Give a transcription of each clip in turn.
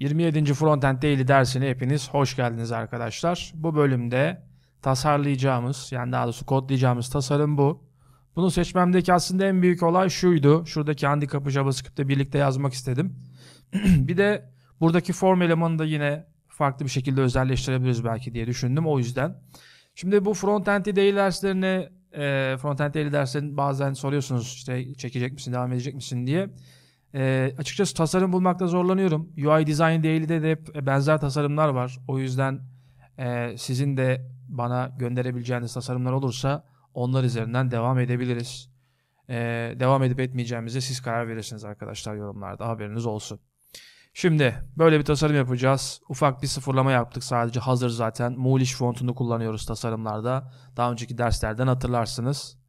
27. Frontend Daily dersine hepiniz hoş geldiniz arkadaşlar. Bu bölümde tasarlayacağımız yani daha doğrusu kodlayacağımız tasarım bu. Bunu seçmemdeki aslında en büyük olay şuydu. Şuradaki handikapı JavaScript'te birlikte yazmak istedim. bir de buradaki form elemanı da yine farklı bir şekilde özelleştirebiliriz belki diye düşündüm o yüzden. Şimdi bu frontend daily derslerini, e, frontend daily derslerini bazen soruyorsunuz işte çekecek misin devam edecek misin diye. E, açıkçası tasarım bulmakta zorlanıyorum. UI design değil de, de hep e, benzer tasarımlar var. O yüzden e, sizin de bana gönderebileceğiniz tasarımlar olursa onlar üzerinden devam edebiliriz. E, devam edip etmeyeceğimize siz karar verirsiniz arkadaşlar yorumlarda haberiniz olsun. Şimdi böyle bir tasarım yapacağız. Ufak bir sıfırlama yaptık sadece hazır zaten. Mulish fontunu kullanıyoruz tasarımlarda. Daha önceki derslerden hatırlarsınız.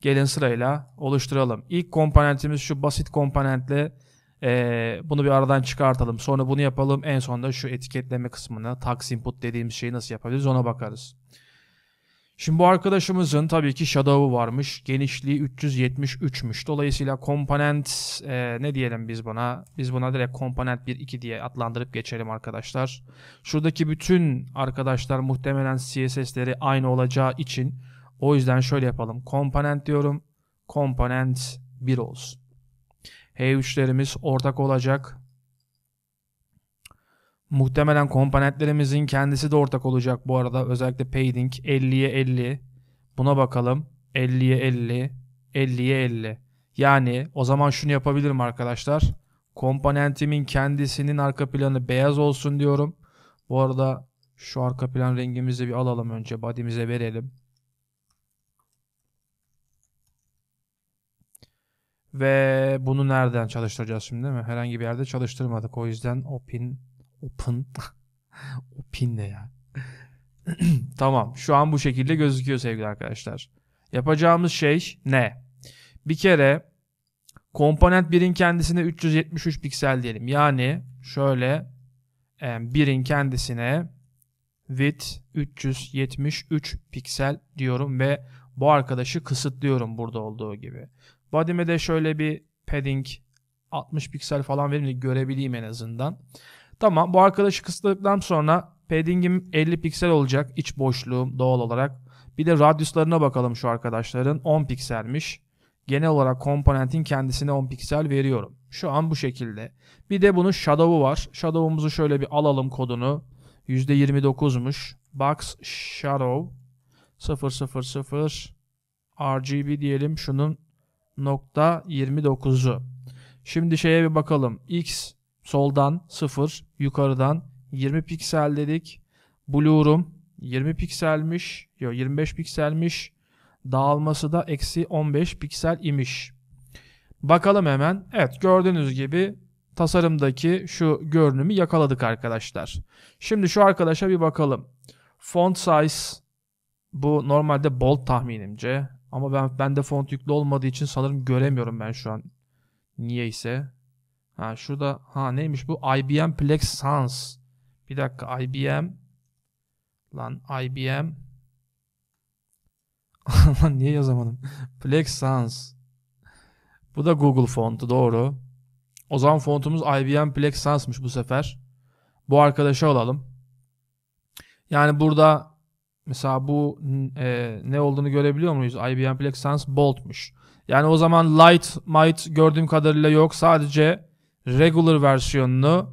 Gelin sırayla oluşturalım. İlk komponentimiz şu basit komponentle e, bunu bir aradan çıkartalım. Sonra bunu yapalım. En sonunda şu etiketleme kısmını, tax input dediğimiz şeyi nasıl yapabiliriz ona bakarız. Şimdi bu arkadaşımızın tabii ki shadow'u varmış. Genişliği 373'müş. Dolayısıyla komponent e, ne diyelim biz buna? Biz buna direkt komponent 1 2 diye adlandırıp geçelim arkadaşlar. Şuradaki bütün arkadaşlar muhtemelen CSS'leri aynı olacağı için o yüzden şöyle yapalım. Komponent diyorum. Komponent 1 olsun. H3'lerimiz ortak olacak. Muhtemelen komponentlerimizin kendisi de ortak olacak bu arada. Özellikle padding 50'ye 50. Buna bakalım. 50'ye 50. 50'ye 50. Yani o zaman şunu yapabilirim arkadaşlar. Komponentimin kendisinin arka planı beyaz olsun diyorum. Bu arada şu arka plan rengimizi bir alalım önce. Body'mize verelim. Ve bunu nereden çalıştıracağız şimdi değil mi? Herhangi bir yerde çalıştırmadık. O yüzden open open open ne ya? tamam. Şu an bu şekilde gözüküyor sevgili arkadaşlar. Yapacağımız şey ne? Bir kere komponent 1'in kendisine 373 piksel diyelim. Yani şöyle 1'in e, kendisine width 373 piksel diyorum ve bu arkadaşı kısıtlıyorum burada olduğu gibi. Vadime de şöyle bir padding 60 piksel falan verin de görebileyim en azından. Tamam bu arkadaşı kısıtladıktan sonra paddingim 50 piksel olacak iç boşluğum doğal olarak. Bir de radyuslarına bakalım şu arkadaşların 10 pikselmiş. Genel olarak komponentin kendisine 10 piksel veriyorum. Şu an bu şekilde. Bir de bunun shadow'u var. Shadow'umuzu şöyle bir alalım kodunu. %29'muş. Box shadow 000 RGB diyelim şunun 0.29'u. Şimdi şeye bir bakalım. X soldan 0, yukarıdan 20 piksel dedik. Blur'um 20 pikselmiş. Yok 25 pikselmiş. Dağılması da eksi 15 piksel imiş. Bakalım hemen. Evet gördüğünüz gibi tasarımdaki şu görünümü yakaladık arkadaşlar. Şimdi şu arkadaşa bir bakalım. Font size bu normalde bold tahminimce. Ama ben bende font yüklü olmadığı için sanırım göremiyorum ben şu an. niye ise Ha şurada ha neymiş bu IBM Plex Sans. Bir dakika IBM lan IBM lan niye yazamadım? Plex Sans. Bu da Google fontu doğru. O zaman fontumuz IBM Plex Sans'mış bu sefer. Bu arkadaşa alalım. Yani burada mesela bu e, ne olduğunu görebiliyor muyuz? IBM Plexans Bolt'muş. Yani o zaman Light Might gördüğüm kadarıyla yok. Sadece regular versiyonunu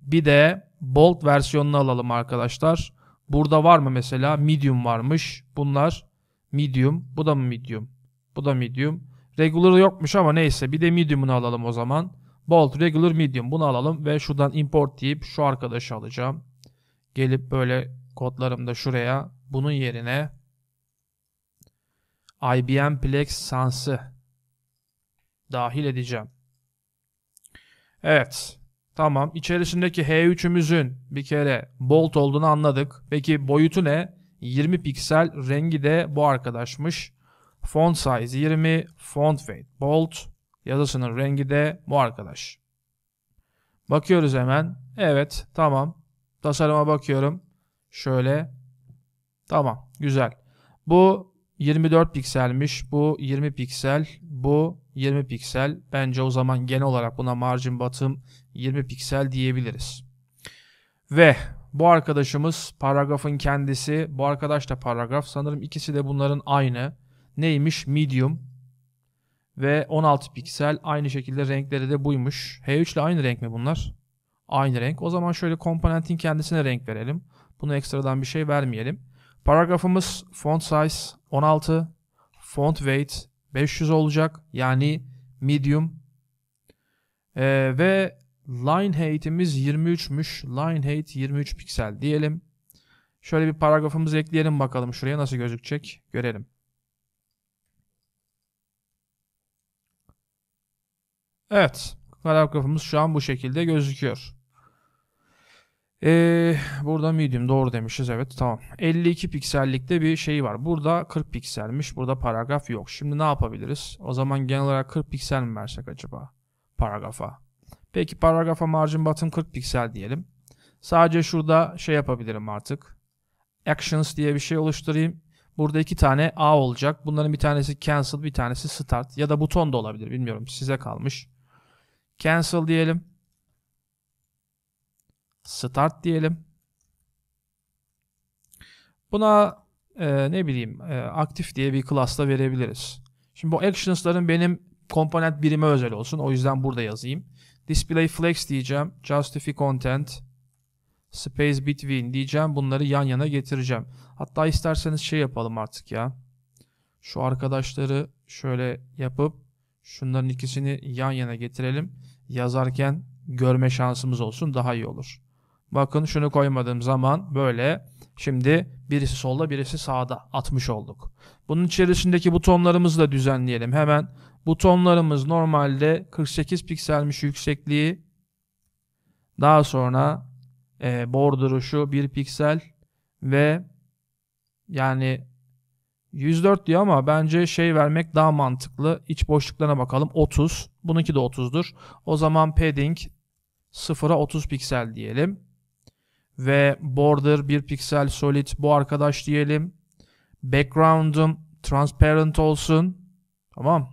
bir de Bolt versiyonunu alalım arkadaşlar. Burada var mı mesela? Medium varmış. Bunlar medium. Bu da mı medium? Bu da medium. Regular yokmuş ama neyse. Bir de medium'unu alalım o zaman. Bolt, regular, medium. Bunu alalım ve şuradan import deyip şu arkadaşı alacağım. Gelip böyle kodlarımda şuraya bunun yerine IBM Plex Sans'ı dahil edeceğim. Evet. Tamam. İçerisindeki H3'ümüzün bir kere bolt olduğunu anladık. Peki boyutu ne? 20 piksel. Rengi de bu arkadaşmış. Font size 20. Font weight bolt. Yazısının rengi de bu arkadaş. Bakıyoruz hemen. Evet. Tamam. Tasarıma bakıyorum. Şöyle. Tamam. Güzel. Bu 24 pikselmiş. Bu 20 piksel. Bu 20 piksel. Bence o zaman genel olarak buna margin batım 20 piksel diyebiliriz. Ve bu arkadaşımız paragrafın kendisi. Bu arkadaş da paragraf. Sanırım ikisi de bunların aynı. Neymiş? Medium. Ve 16 piksel. Aynı şekilde renkleri de buymuş. H3 ile aynı renk mi bunlar? Aynı renk. O zaman şöyle komponentin kendisine renk verelim. Bunu ekstradan bir şey vermeyelim. Paragrafımız font size 16, font weight 500 olacak. Yani medium. Ee, ve line height'imiz 23'müş. Line height 23 piksel diyelim. Şöyle bir paragrafımızı ekleyelim bakalım şuraya nasıl gözükecek görelim. Evet paragrafımız şu an bu şekilde gözüküyor. Ee, burada medium doğru demişiz evet tamam. 52 piksellikte bir şey var. Burada 40 pikselmiş. Burada paragraf yok. Şimdi ne yapabiliriz? O zaman genel olarak 40 piksel mi versek acaba? Paragrafa. Peki paragrafa margin bottom 40 piksel diyelim. Sadece şurada şey yapabilirim artık. Actions diye bir şey oluşturayım. Burada iki tane A olacak. Bunların bir tanesi cancel bir tanesi start. Ya da buton da olabilir bilmiyorum size kalmış. Cancel diyelim start diyelim. Buna e, ne bileyim e, aktif diye bir class'la verebiliriz. Şimdi bu actions'ların benim komponent birime özel olsun. O yüzden burada yazayım. Display flex diyeceğim. Justify content. Space between diyeceğim. Bunları yan yana getireceğim. Hatta isterseniz şey yapalım artık ya. Şu arkadaşları şöyle yapıp şunların ikisini yan yana getirelim. Yazarken görme şansımız olsun daha iyi olur. Bakın şunu koymadığım zaman böyle şimdi birisi solda birisi sağda atmış olduk. Bunun içerisindeki butonlarımızı da düzenleyelim. Hemen butonlarımız normalde 48 pikselmiş yüksekliği daha sonra e, border'ı şu 1 piksel ve yani 104 diyor ama bence şey vermek daha mantıklı. İç boşluklarına bakalım. 30. Bununki de 30'dur. O zaman padding 0'a 30 piksel diyelim ve border bir piksel solid bu arkadaş diyelim. Background'um transparent olsun. Tamam.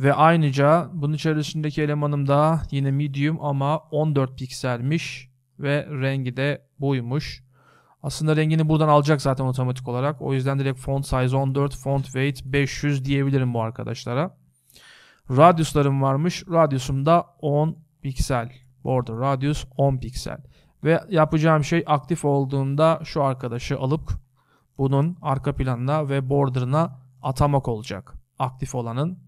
Ve aynıca bunun içerisindeki elemanım da yine medium ama 14 pikselmiş ve rengi de buymuş. Aslında rengini buradan alacak zaten otomatik olarak. O yüzden direkt font size 14, font weight 500 diyebilirim bu arkadaşlara. Radiuslarım varmış. Radiusum da 10 piksel. Border radius 10 piksel. Ve yapacağım şey aktif olduğunda şu arkadaşı alıp bunun arka planına ve border'ına atamak olacak. Aktif olanın.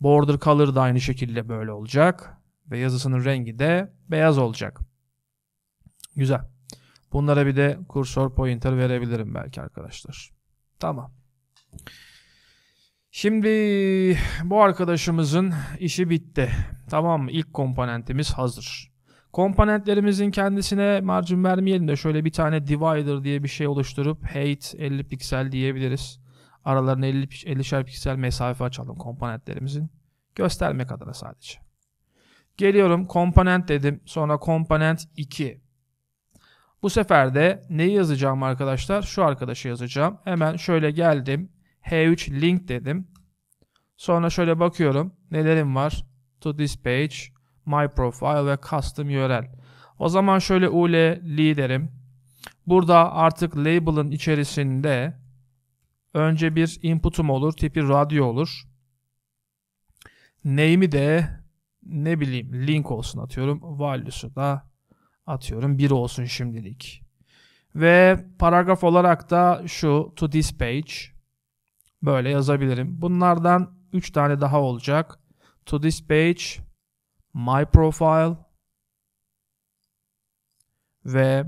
Border color da aynı şekilde böyle olacak. Ve yazısının rengi de beyaz olacak. Güzel. Bunlara bir de kursor pointer verebilirim belki arkadaşlar. Tamam. Şimdi bu arkadaşımızın işi bitti. Tamam mı? İlk komponentimiz hazır. Komponentlerimizin kendisine marjum vermeyelim de şöyle bir tane divider diye bir şey oluşturup height 50 piksel diyebiliriz. Aralarına 50, 50'şer piksel mesafe açalım komponentlerimizin. Göstermek adına sadece. Geliyorum komponent dedim. Sonra komponent 2. Bu sefer de neyi yazacağım arkadaşlar? Şu arkadaşı yazacağım. Hemen şöyle geldim. H3 link dedim. Sonra şöyle bakıyorum. Nelerim var? To this page. My Profile ve Custom URL. O zaman şöyle ul liderim. Burada artık label'ın içerisinde önce bir input'um olur. Tipi radyo olur. Name'i de ne bileyim link olsun atıyorum. Value'su da atıyorum 1 olsun şimdilik. Ve paragraf olarak da şu to this page böyle yazabilirim. Bunlardan 3 tane daha olacak. To this page my profile ve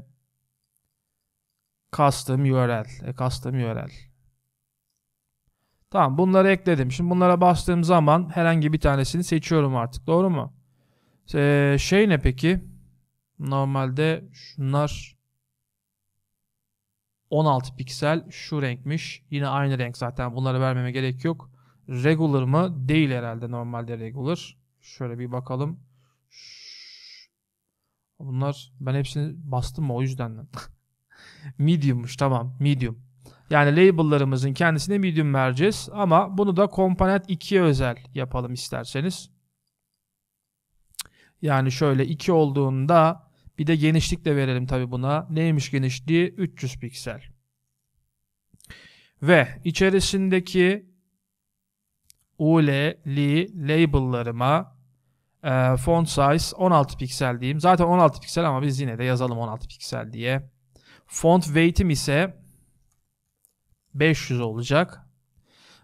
custom URL, e, custom URL. Tamam bunları ekledim. Şimdi bunlara bastığım zaman herhangi bir tanesini seçiyorum artık. Doğru mu? Ee, şey ne peki? Normalde şunlar 16 piksel şu renkmiş. Yine aynı renk zaten bunları vermeme gerek yok. Regular mı? Değil herhalde normalde regular. Şöyle bir bakalım. Bunlar ben hepsini bastım mı o yüzden. Medium'muş tamam medium. Yani label'larımızın kendisine medium vereceğiz ama bunu da komponent 2'ye özel yapalım isterseniz. Yani şöyle 2 olduğunda bir de genişlik de verelim tabi buna. Neymiş genişliği? 300 piksel. Ve içerisindeki UL'li label'larıma e, font size 16 piksel diyeyim. Zaten 16 piksel ama biz yine de yazalım 16 piksel diye. Font weight'im ise 500 olacak.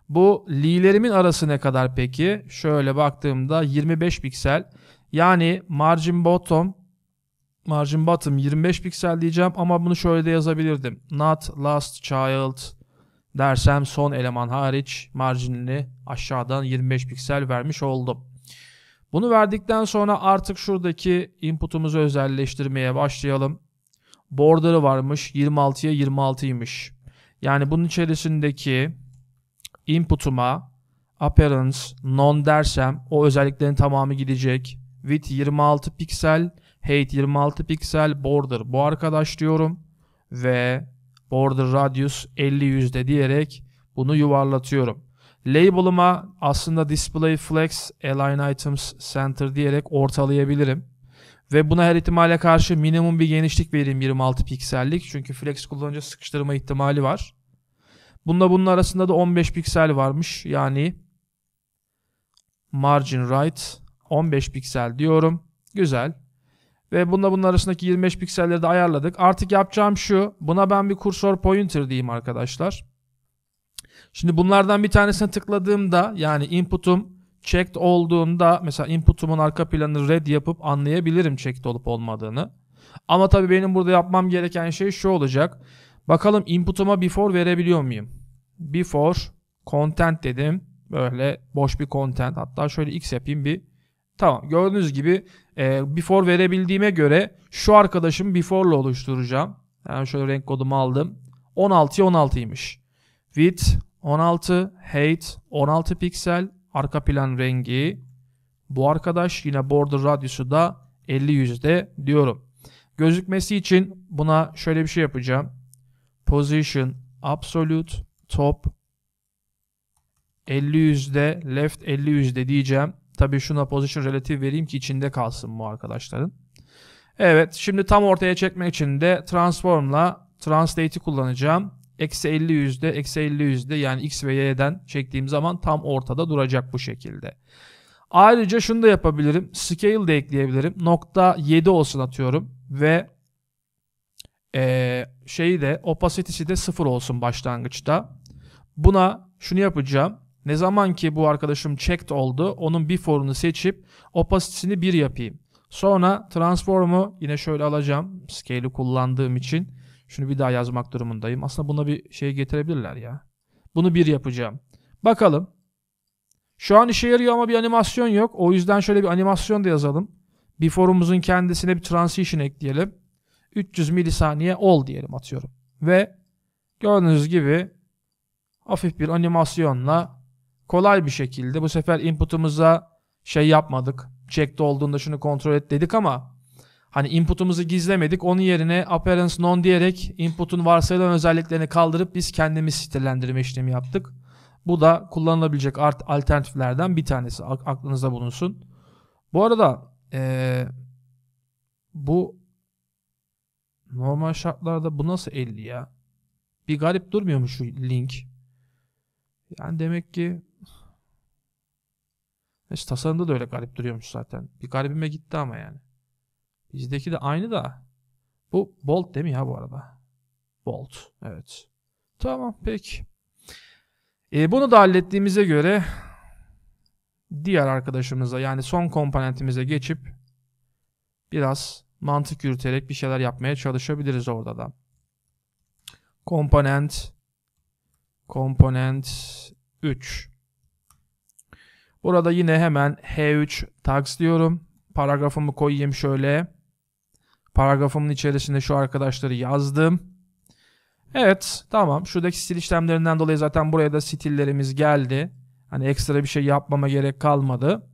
Bu li'lerimin arası ne kadar peki? Şöyle baktığımda 25 piksel. Yani margin bottom margin bottom 25 piksel diyeceğim ama bunu şöyle de yazabilirdim. Not last child dersem son eleman hariç marjinini aşağıdan 25 piksel vermiş oldum. Bunu verdikten sonra artık şuradaki input'umuzu özelleştirmeye başlayalım. Border'ı varmış 26'ya 26'ymış. Yani bunun içerisindeki input'uma appearance non dersem o özelliklerin tamamı gidecek. Width 26 piksel, height 26 piksel, border bu arkadaş diyorum ve border radius 50 yüzde diyerek bunu yuvarlatıyorum. Label'ıma aslında display flex align items center diyerek ortalayabilirim. Ve buna her ihtimale karşı minimum bir genişlik vereyim 26 piksellik. Çünkü flex kullanınca sıkıştırma ihtimali var. Bunda bunun arasında da 15 piksel varmış. Yani margin right 15 piksel diyorum. Güzel. Ve bununla bunun arasındaki 25 pikselleri de ayarladık. Artık yapacağım şu. Buna ben bir kursor pointer diyeyim arkadaşlar. Şimdi bunlardan bir tanesine tıkladığımda yani input'um checked olduğunda mesela input'umun arka planını red yapıp anlayabilirim checked olup olmadığını. Ama tabii benim burada yapmam gereken şey şu olacak. Bakalım input'uma before verebiliyor muyum? Before content dedim. Böyle boş bir content. Hatta şöyle x yapayım bir. Tamam gördüğünüz gibi e, before verebildiğime göre şu arkadaşım before'la oluşturacağım. Yani şöyle renk kodumu aldım. 16'ya 16'ymış. Width 16, height 16 piksel, arka plan rengi. Bu arkadaş yine border radyosu da 50 yüzde diyorum. Gözükmesi için buna şöyle bir şey yapacağım. Position absolute top 50 yüzde left 50 yüzde diyeceğim. Tabii şuna position relative vereyim ki içinde kalsın bu arkadaşların. Evet şimdi tam ortaya çekmek için de transform'la translate'i kullanacağım. Eksi 50 yüzde, eksi 50 yüzde yani x ve y'den çektiğim zaman tam ortada duracak bu şekilde. Ayrıca şunu da yapabilirim. Scale de ekleyebilirim. Nokta 7 olsun atıyorum ve ee, şeyi de opacity'si de 0 olsun başlangıçta. Buna şunu yapacağım. Ne zaman ki bu arkadaşım checked oldu onun before'unu seçip opacity'sini 1 yapayım. Sonra transform'u yine şöyle alacağım. Scale'i kullandığım için. Şunu bir daha yazmak durumundayım. Aslında buna bir şey getirebilirler ya. Bunu 1 yapacağım. Bakalım. Şu an işe yarıyor ama bir animasyon yok. O yüzden şöyle bir animasyon da yazalım. Before'umuzun kendisine bir transition ekleyelim. 300 milisaniye ol diyelim atıyorum. Ve gördüğünüz gibi hafif bir animasyonla kolay bir şekilde bu sefer input'umuza şey yapmadık. Checked olduğunda şunu kontrol et dedik ama hani input'umuzu gizlemedik. Onun yerine appearance non diyerek input'un varsayılan özelliklerini kaldırıp biz kendimiz sitelendirme işlemi yaptık. Bu da kullanılabilecek art alternatiflerden bir tanesi. Aklınızda bulunsun. Bu arada ee, bu normal şartlarda bu nasıl 50 ya? Bir garip durmuyor mu şu link? Yani demek ki Neyse tasarımda da öyle garip duruyormuş zaten. Bir garibime gitti ama yani. Bizdeki de aynı da. Bu Bolt değil mi ya bu arada? Bolt. Evet. Tamam peki. E, bunu da hallettiğimize göre diğer arkadaşımıza yani son komponentimize geçip biraz mantık yürüterek bir şeyler yapmaya çalışabiliriz orada da. Komponent komponent 3 Burada yine hemen H3 tags diyorum. Paragrafımı koyayım şöyle. Paragrafımın içerisinde şu arkadaşları yazdım. Evet tamam. Şuradaki stil işlemlerinden dolayı zaten buraya da stillerimiz geldi. Hani ekstra bir şey yapmama gerek kalmadı.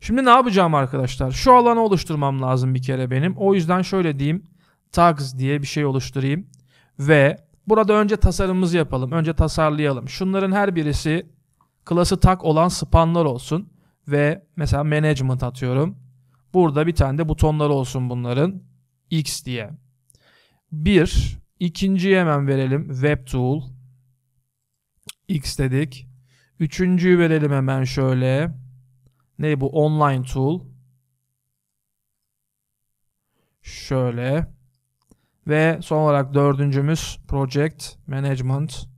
Şimdi ne yapacağım arkadaşlar? Şu alanı oluşturmam lazım bir kere benim. O yüzden şöyle diyeyim. Tags diye bir şey oluşturayım. Ve burada önce tasarımımızı yapalım. Önce tasarlayalım. Şunların her birisi Class'ı tak olan spanlar olsun ve mesela management atıyorum. Burada bir tane de butonları olsun bunların. X diye. Bir. İkinciyi hemen verelim. Web tool. X dedik. Üçüncüyü verelim hemen şöyle. Ne bu? Online tool. Şöyle. Ve son olarak dördüncümüz Project Management.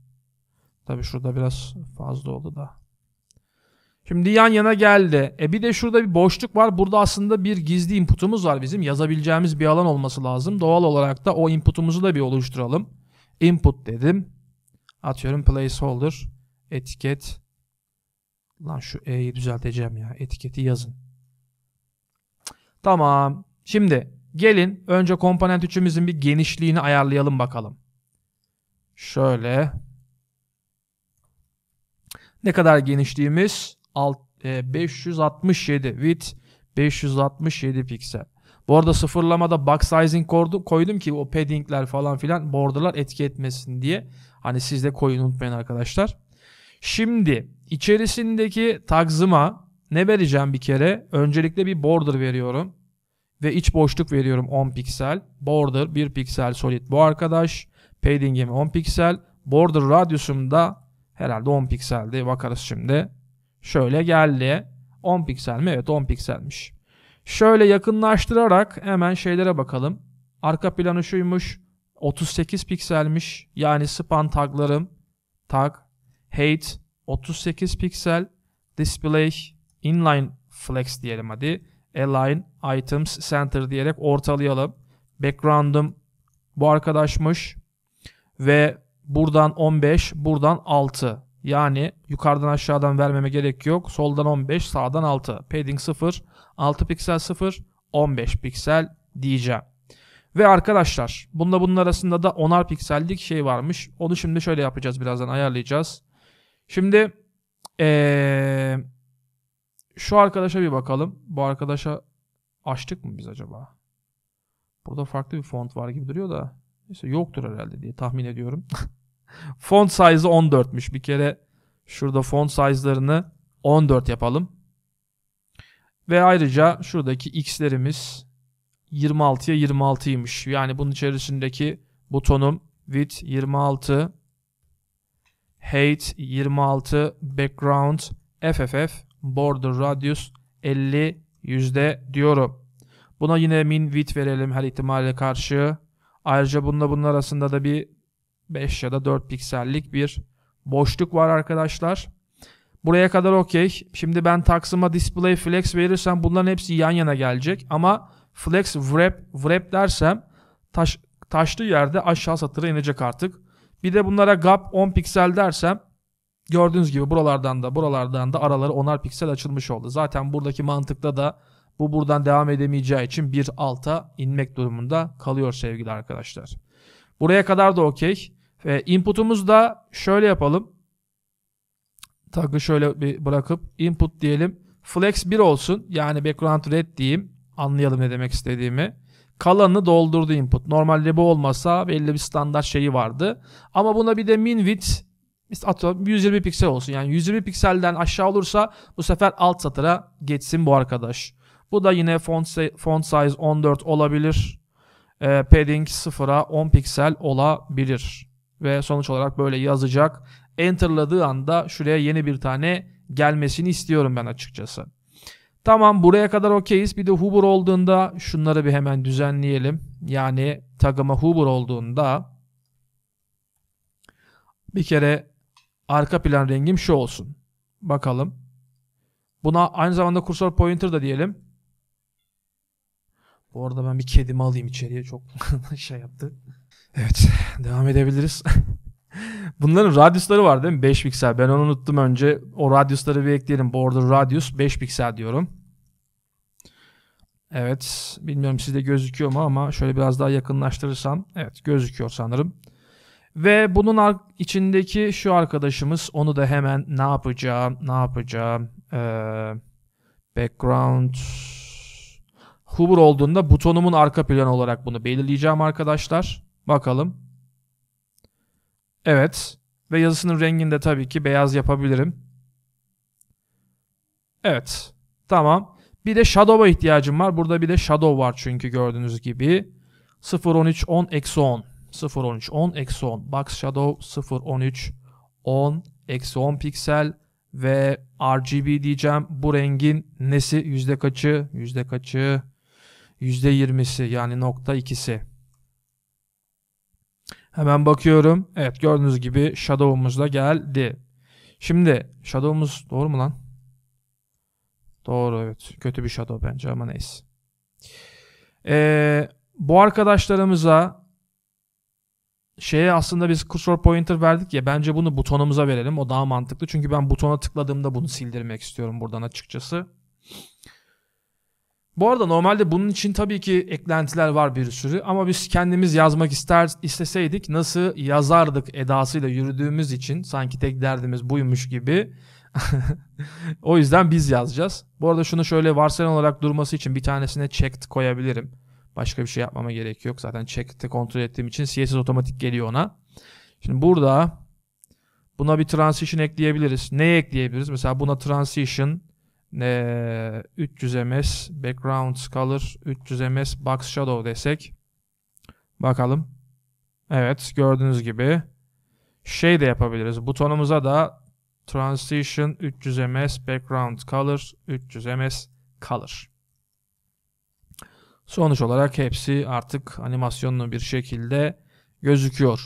Tabi şurada biraz fazla oldu da. Şimdi yan yana geldi. E bir de şurada bir boşluk var. Burada aslında bir gizli inputumuz var bizim. Yazabileceğimiz bir alan olması lazım. Doğal olarak da o inputumuzu da bir oluşturalım. Input dedim. Atıyorum placeholder. Etiket. Lan şu E'yi düzelteceğim ya. Etiketi yazın. Tamam. Şimdi gelin önce komponent 3'ümüzün bir genişliğini ayarlayalım bakalım. Şöyle. Ne kadar genişliğimiz? Alt, e, 567 width 567 piksel. Bu arada sıfırlamada box sizing koydum, koydum ki o paddingler falan filan borderlar etki etmesin diye. Hani siz de koyun unutmayın arkadaşlar. Şimdi içerisindeki tagzıma ne vereceğim bir kere? Öncelikle bir border veriyorum. Ve iç boşluk veriyorum 10 piksel. Border 1 piksel solid bu arkadaş. Padding'im 10 piksel. Border radius'um da Herhalde 10 pikseldi. Bakarız şimdi. Şöyle geldi. 10 piksel mi? Evet 10 pikselmiş. Şöyle yakınlaştırarak hemen şeylere bakalım. Arka planı şuymuş. 38 pikselmiş. Yani span taglarım. Tag. Height 38 piksel. Display inline flex diyelim hadi. Align items center diyerek ortalayalım. Background'ım bu arkadaşmış. Ve Buradan 15, buradan 6. Yani yukarıdan aşağıdan vermeme gerek yok. Soldan 15, sağdan 6. Padding 0, 6 piksel 0, 15 piksel diyeceğim. Ve arkadaşlar bununla bunun arasında da 10'ar piksellik şey varmış. Onu şimdi şöyle yapacağız birazdan ayarlayacağız. Şimdi ee, şu arkadaşa bir bakalım. Bu arkadaşa açtık mı biz acaba? Burada farklı bir font var gibi duruyor da. Neyse yoktur herhalde diye tahmin ediyorum. Font size 14'müş. Bir kere şurada font size'larını 14 yapalım. Ve ayrıca şuradaki x'lerimiz 26'ya 26'ymış. Yani bunun içerisindeki butonum width 26 height 26 background fff border radius 50 yüzde diyorum. Buna yine min width verelim her ihtimale karşı. Ayrıca bununla bunun arasında da bir 5 ya da 4 piksellik bir boşluk var arkadaşlar. Buraya kadar okey. Şimdi ben taksima display flex verirsem bunların hepsi yan yana gelecek. Ama flex wrap, wrap dersem taş, taşlı yerde aşağı satıra inecek artık. Bir de bunlara gap 10 piksel dersem gördüğünüz gibi buralardan da buralardan da araları 10'ar piksel açılmış oldu. Zaten buradaki mantıkta da bu buradan devam edemeyeceği için bir alta inmek durumunda kalıyor sevgili arkadaşlar. Buraya kadar da okey. Ve input'umuz da şöyle yapalım. Tag'ı şöyle bir bırakıp input diyelim. Flex 1 olsun. Yani background red diyeyim. Anlayalım ne demek istediğimi. Kalanı doldurdu input. Normalde bu olmasa belli bir standart şeyi vardı. Ama buna bir de min width atıyorum 120 piksel olsun. Yani 120 pikselden aşağı olursa bu sefer alt satıra geçsin bu arkadaş. Bu da yine font, font size 14 olabilir. E, padding 0'a 10 piksel olabilir ve sonuç olarak böyle yazacak. Enter'ladığı anda şuraya yeni bir tane gelmesini istiyorum ben açıkçası. Tamam buraya kadar okeyiz. Bir de Huber olduğunda şunları bir hemen düzenleyelim. Yani tagıma Huber olduğunda bir kere arka plan rengim şu olsun. Bakalım. Buna aynı zamanda kursor pointer da diyelim. Bu arada ben bir kedimi alayım içeriye. Çok şey yaptı. Evet devam edebiliriz. Bunların radyusları var değil mi? 5 piksel. Ben onu unuttum önce. O radyusları bir ekleyelim. Border radius 5 piksel diyorum. Evet. Bilmiyorum sizde gözüküyor mu ama şöyle biraz daha yakınlaştırırsam. Evet gözüküyor sanırım. Ve bunun içindeki şu arkadaşımız onu da hemen ne yapacağım ne yapacağım ee, background hover olduğunda butonumun arka planı olarak bunu belirleyeceğim arkadaşlar. Bakalım. Evet. Ve yazısının rengini de tabii ki beyaz yapabilirim. Evet. Tamam. Bir de shadow'a ihtiyacım var. Burada bir de shadow var çünkü gördüğünüz gibi. 013 10 eksi 10. 013 10 eksi 10. Box shadow 013 10 eksi 10 piksel ve RGB diyeceğim. Bu rengin nesi? Yüzde kaçı? Yüzde kaçı? Yüzde yirmisi yani nokta ikisi. Hemen bakıyorum. Evet gördüğünüz gibi Shadow'umuz da geldi. Şimdi Shadow'umuz doğru mu lan? Doğru evet. Kötü bir Shadow bence ama neyse. Ee, bu arkadaşlarımıza şeye aslında biz cursor pointer verdik ya bence bunu butonumuza verelim. O daha mantıklı. Çünkü ben butona tıkladığımda bunu sildirmek istiyorum buradan açıkçası. Bu arada normalde bunun için tabii ki eklentiler var bir sürü ama biz kendimiz yazmak ister isteseydik nasıl yazardık edasıyla yürüdüğümüz için sanki tek derdimiz buymuş gibi. o yüzden biz yazacağız. Bu arada şunu şöyle varsayılan olarak durması için bir tanesine checked koyabilirim. Başka bir şey yapmama gerek yok. Zaten checked'i kontrol ettiğim için CSS otomatik geliyor ona. Şimdi burada buna bir transition ekleyebiliriz. Neye ekleyebiliriz? Mesela buna transition ne 300 ms background color 300 ms box shadow desek bakalım evet gördüğünüz gibi şey de yapabiliriz butonumuza da transition 300 ms background color 300 ms color sonuç olarak hepsi artık animasyonlu bir şekilde gözüküyor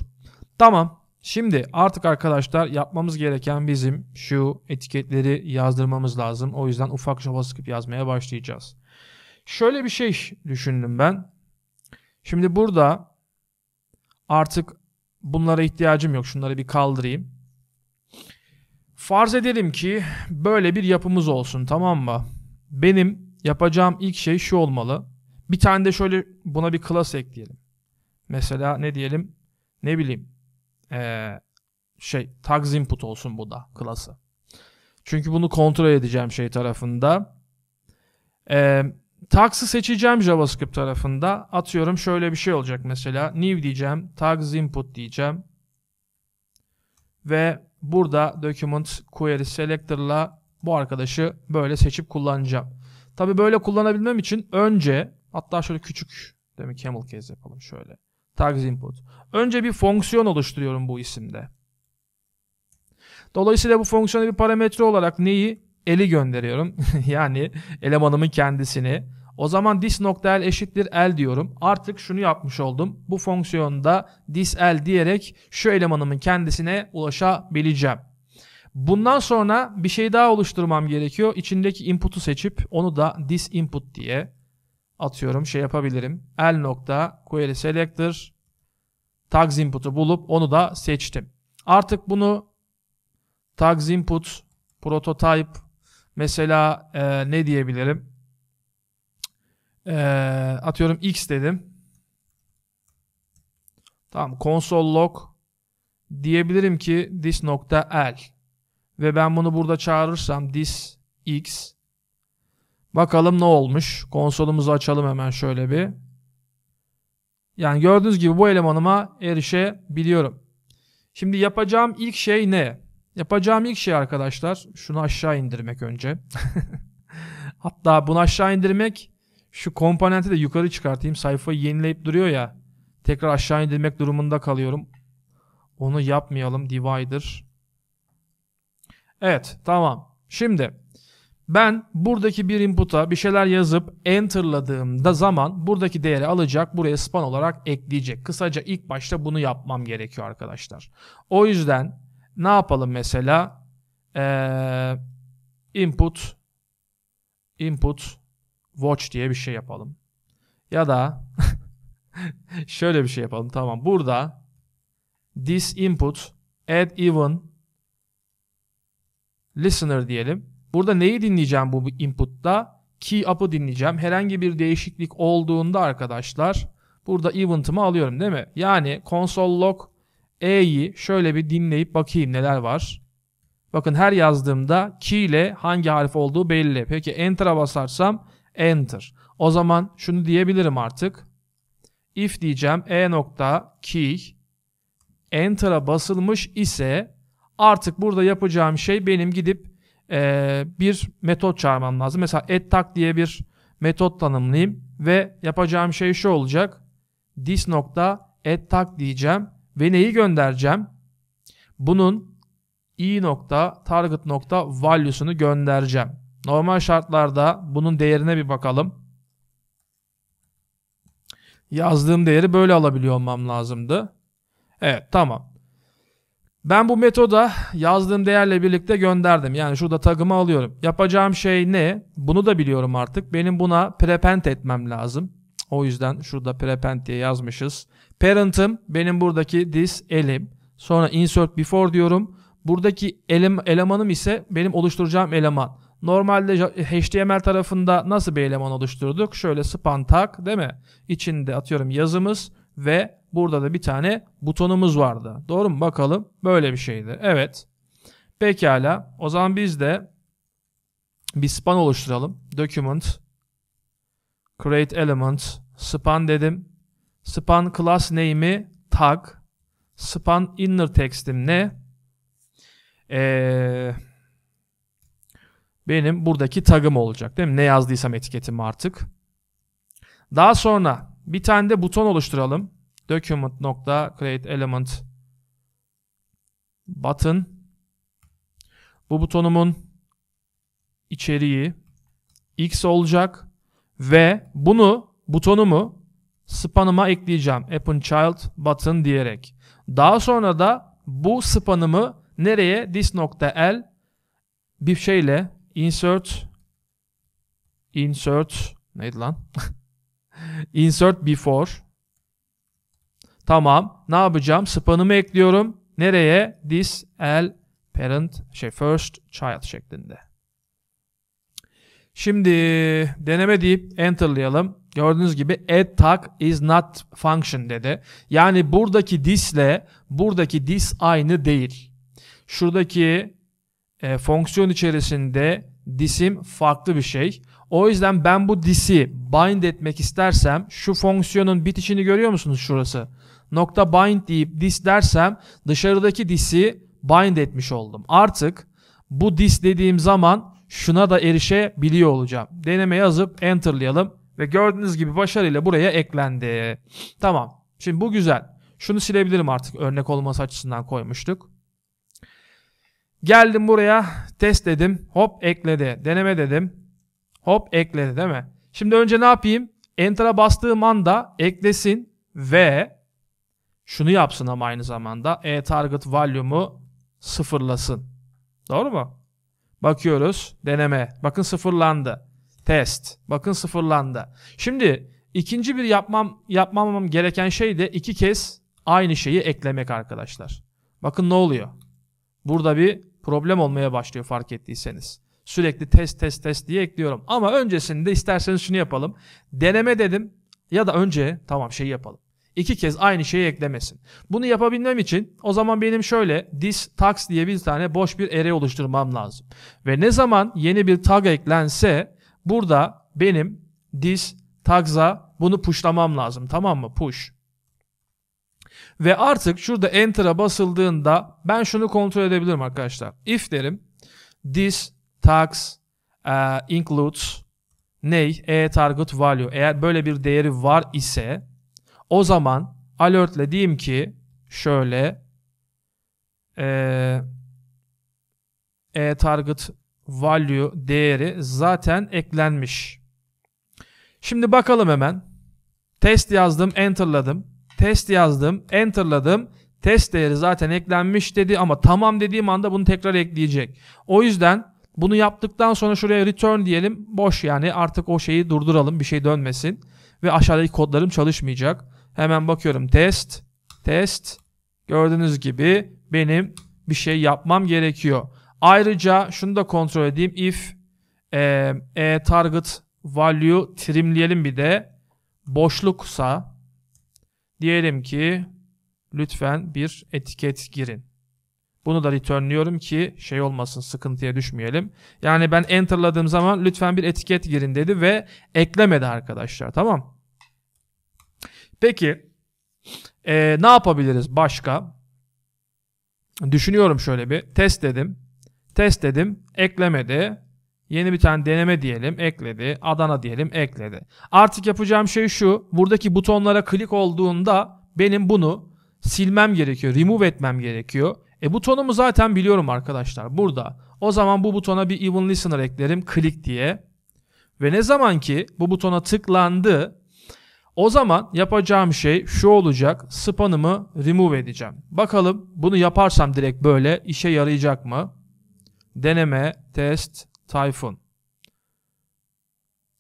tamam Şimdi artık arkadaşlar yapmamız gereken bizim şu etiketleri yazdırmamız lazım. O yüzden ufak şaba sıkıp yazmaya başlayacağız. Şöyle bir şey düşündüm ben. Şimdi burada artık bunlara ihtiyacım yok. Şunları bir kaldırayım. Farz edelim ki böyle bir yapımız olsun tamam mı? Benim yapacağım ilk şey şu olmalı. Bir tane de şöyle buna bir klas ekleyelim. Mesela ne diyelim? Ne bileyim e, şey tags input olsun bu da klası. Çünkü bunu kontrol edeceğim şey tarafında. E, ee, tags'ı seçeceğim JavaScript tarafında. Atıyorum şöyle bir şey olacak mesela. New diyeceğim. Tags input diyeceğim. Ve burada document query selector'la bu arkadaşı böyle seçip kullanacağım. Tabi böyle kullanabilmem için önce hatta şöyle küçük demek camel case yapalım şöyle. Tags input. Önce bir fonksiyon oluşturuyorum bu isimde. Dolayısıyla bu fonksiyona bir parametre olarak neyi? Eli gönderiyorum. yani elemanımın kendisini. O zaman dis.l eşittir l diyorum. Artık şunu yapmış oldum. Bu fonksiyonda disl diyerek şu elemanımın kendisine ulaşabileceğim. Bundan sonra bir şey daha oluşturmam gerekiyor. İçindeki input'u seçip onu da dis input diye atıyorum şey yapabilirim. L nokta query selector tags input'u bulup onu da seçtim. Artık bunu tags input prototype mesela e, ne diyebilirim? E, atıyorum x dedim. Tamam console log diyebilirim ki this nokta l ve ben bunu burada çağırırsam this x Bakalım ne olmuş. Konsolumuzu açalım hemen şöyle bir. Yani gördüğünüz gibi bu elemanıma erişebiliyorum. Şimdi yapacağım ilk şey ne? Yapacağım ilk şey arkadaşlar şunu aşağı indirmek önce. Hatta bunu aşağı indirmek şu komponenti de yukarı çıkartayım. Sayfayı yenileyip duruyor ya. Tekrar aşağı indirmek durumunda kalıyorum. Onu yapmayalım. Divider. Evet tamam. Şimdi ben buradaki bir input'a bir şeyler yazıp enter'ladığımda zaman buradaki değeri alacak, buraya span olarak ekleyecek. Kısaca ilk başta bunu yapmam gerekiyor arkadaşlar. O yüzden ne yapalım mesela? Ee, input input watch diye bir şey yapalım. Ya da şöyle bir şey yapalım. Tamam. Burada this input add even listener diyelim Burada neyi dinleyeceğim bu input'ta? Key up'ı dinleyeceğim. Herhangi bir değişiklik olduğunda arkadaşlar burada event'ımı alıyorum değil mi? Yani console log e'yi şöyle bir dinleyip bakayım neler var. Bakın her yazdığımda key ile hangi harf olduğu belli. Peki enter'a basarsam enter. O zaman şunu diyebilirim artık. If diyeceğim e nokta key enter'a basılmış ise artık burada yapacağım şey benim gidip e, bir metot çağırmam lazım. Mesela ettak diye bir metot tanımlayayım ve yapacağım şey şu olacak. This nokta ettak diyeceğim ve neyi göndereceğim? Bunun i nokta target nokta value'sunu göndereceğim. Normal şartlarda bunun değerine bir bakalım. Yazdığım değeri böyle alabiliyor olmam lazımdı. Evet tamam. Ben bu metoda yazdığım değerle birlikte gönderdim. Yani şurada tagımı alıyorum. Yapacağım şey ne? Bunu da biliyorum artık. Benim buna prepend etmem lazım. O yüzden şurada prepend diye yazmışız. Parent'ım benim buradaki this elim. Sonra insert before diyorum. Buradaki elem, elemanım ise benim oluşturacağım eleman. Normalde HTML tarafında nasıl bir eleman oluşturduk? Şöyle span tag değil mi? İçinde atıyorum yazımız ve Burada da bir tane butonumuz vardı. Doğru mu? Bakalım. Böyle bir şeydi. Evet. Pekala. O zaman biz de bir span oluşturalım. Document create element span dedim. Span class name'i tag. Span inner text'im ne? Ee, benim buradaki tag'ım olacak değil mi? Ne yazdıysam etiketim artık. Daha sonra bir tane de buton oluşturalım document.createElement button bu butonumun içeriği x olacak ve bunu butonumu spanıma ekleyeceğim. Append child button diyerek. Daha sonra da bu spanımı nereye? This.l bir şeyle insert insert neydi lan? insert before Tamam. Ne yapacağım? Span'ımı ekliyorum. Nereye? This L parent şey first child şeklinde. Şimdi deneme deyip enterlayalım. Gördüğünüz gibi add tag is not function dedi. Yani buradaki this ile buradaki this aynı değil. Şuradaki e, fonksiyon içerisinde disim farklı bir şey. O yüzden ben bu disi bind etmek istersem şu fonksiyonun bitişini görüyor musunuz şurası? nokta bind deyip dis dersem dışarıdaki dis'i bind etmiş oldum. Artık bu dis dediğim zaman şuna da erişebiliyor olacağım. Deneme yazıp enterlayalım ve gördüğünüz gibi başarıyla buraya eklendi. Tamam. Şimdi bu güzel. Şunu silebilirim artık örnek olması açısından koymuştuk. Geldim buraya test dedim. Hop ekledi. Deneme dedim. Hop ekledi değil mi? Şimdi önce ne yapayım? Enter'a bastığım anda eklesin ve şunu yapsın ama aynı zamanda e-target value'mu sıfırlasın. Doğru mu? Bakıyoruz deneme. Bakın sıfırlandı. Test. Bakın sıfırlandı. Şimdi ikinci bir yapmam yapmamam gereken şey de iki kez aynı şeyi eklemek arkadaşlar. Bakın ne oluyor? Burada bir problem olmaya başlıyor fark ettiyseniz. Sürekli test test test diye ekliyorum. Ama öncesinde isterseniz şunu yapalım. Deneme dedim ya da önce tamam şey yapalım. İki kez aynı şeyi eklemesin. Bunu yapabilmem için o zaman benim şöyle this tax diye bir tane boş bir array oluşturmam lazım. Ve ne zaman yeni bir tag eklense burada benim this tags'a bunu pushlamam lazım. Tamam mı? Push. Ve artık şurada enter'a basıldığında ben şunu kontrol edebilirim arkadaşlar. If derim this tags uh, eh, includes ney? E target value. Eğer böyle bir değeri var ise o zaman alertle diyeyim ki şöyle e, e target value değeri zaten eklenmiş. Şimdi bakalım hemen. Test yazdım, enterladım. Test yazdım, enterladım. Test değeri zaten eklenmiş dedi ama tamam dediğim anda bunu tekrar ekleyecek. O yüzden bunu yaptıktan sonra şuraya return diyelim. Boş yani artık o şeyi durduralım bir şey dönmesin. Ve aşağıdaki kodlarım çalışmayacak. Hemen bakıyorum test, test. Gördüğünüz gibi benim bir şey yapmam gerekiyor. Ayrıca şunu da kontrol edeyim. If e, e target value trimleyelim bir de. Boşluksa diyelim ki lütfen bir etiket girin. Bunu da returnliyorum ki şey olmasın sıkıntıya düşmeyelim. Yani ben enterladığım zaman lütfen bir etiket girin dedi ve eklemedi arkadaşlar tamam Peki e, ne yapabiliriz başka? Düşünüyorum şöyle bir. Test dedim. Test dedim. Eklemedi. Yeni bir tane deneme diyelim. Ekledi. Adana diyelim. Ekledi. Artık yapacağım şey şu. Buradaki butonlara klik olduğunda benim bunu silmem gerekiyor. Remove etmem gerekiyor. E butonumu zaten biliyorum arkadaşlar. Burada. O zaman bu butona bir even listener eklerim. klik diye. Ve ne zaman ki bu butona tıklandı o zaman yapacağım şey şu olacak. Spanımı remove edeceğim. Bakalım bunu yaparsam direkt böyle işe yarayacak mı? Deneme, test, Typhoon.